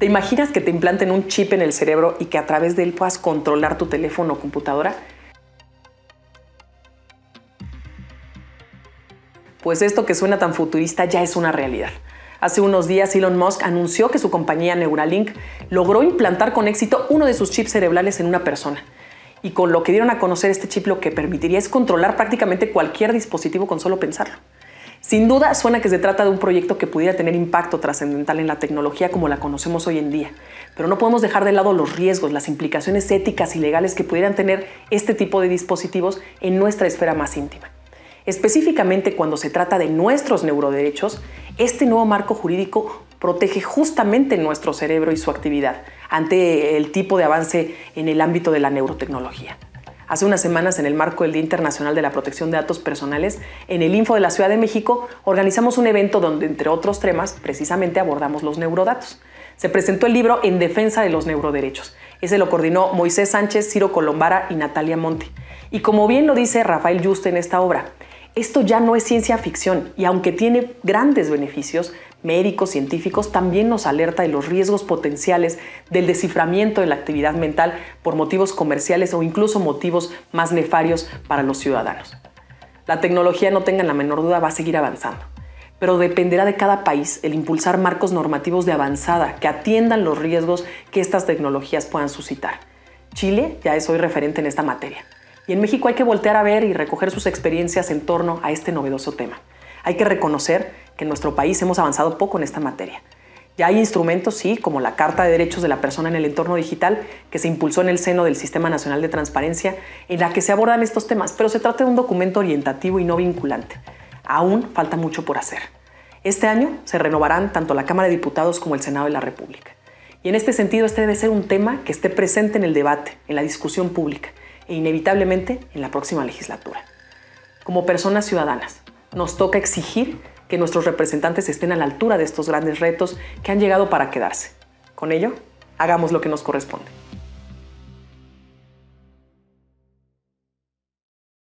¿Te imaginas que te implanten un chip en el cerebro y que a través de él puedas controlar tu teléfono o computadora? Pues esto que suena tan futurista ya es una realidad. Hace unos días Elon Musk anunció que su compañía Neuralink logró implantar con éxito uno de sus chips cerebrales en una persona. Y con lo que dieron a conocer este chip lo que permitiría es controlar prácticamente cualquier dispositivo con solo pensarlo. Sin duda suena que se trata de un proyecto que pudiera tener impacto trascendental en la tecnología como la conocemos hoy en día, pero no podemos dejar de lado los riesgos, las implicaciones éticas y legales que pudieran tener este tipo de dispositivos en nuestra esfera más íntima. Específicamente cuando se trata de nuestros neuroderechos, este nuevo marco jurídico protege justamente nuestro cerebro y su actividad ante el tipo de avance en el ámbito de la neurotecnología. Hace unas semanas, en el marco del Día Internacional de la Protección de Datos Personales, en el Info de la Ciudad de México organizamos un evento donde, entre otros temas, precisamente abordamos los neurodatos. Se presentó el libro En Defensa de los Neuroderechos. Ese lo coordinó Moisés Sánchez, Ciro Colombara y Natalia Monti. Y como bien lo dice Rafael Yuste en esta obra, esto ya no es ciencia ficción y aunque tiene grandes beneficios médicos, científicos, también nos alerta de los riesgos potenciales del desciframiento de la actividad mental por motivos comerciales o incluso motivos más nefarios para los ciudadanos. La tecnología, no tengan la menor duda, va a seguir avanzando pero dependerá de cada país el impulsar marcos normativos de avanzada que atiendan los riesgos que estas tecnologías puedan suscitar. Chile ya es hoy referente en esta materia. Y en México hay que voltear a ver y recoger sus experiencias en torno a este novedoso tema. Hay que reconocer que en nuestro país hemos avanzado poco en esta materia. Ya hay instrumentos, sí, como la Carta de Derechos de la Persona en el Entorno Digital, que se impulsó en el seno del Sistema Nacional de Transparencia, en la que se abordan estos temas, pero se trata de un documento orientativo y no vinculante. Aún falta mucho por hacer. Este año se renovarán tanto la Cámara de Diputados como el Senado de la República. Y en este sentido, este debe ser un tema que esté presente en el debate, en la discusión pública, e inevitablemente en la próxima legislatura. Como personas ciudadanas, nos toca exigir que nuestros representantes estén a la altura de estos grandes retos que han llegado para quedarse. Con ello, hagamos lo que nos corresponde.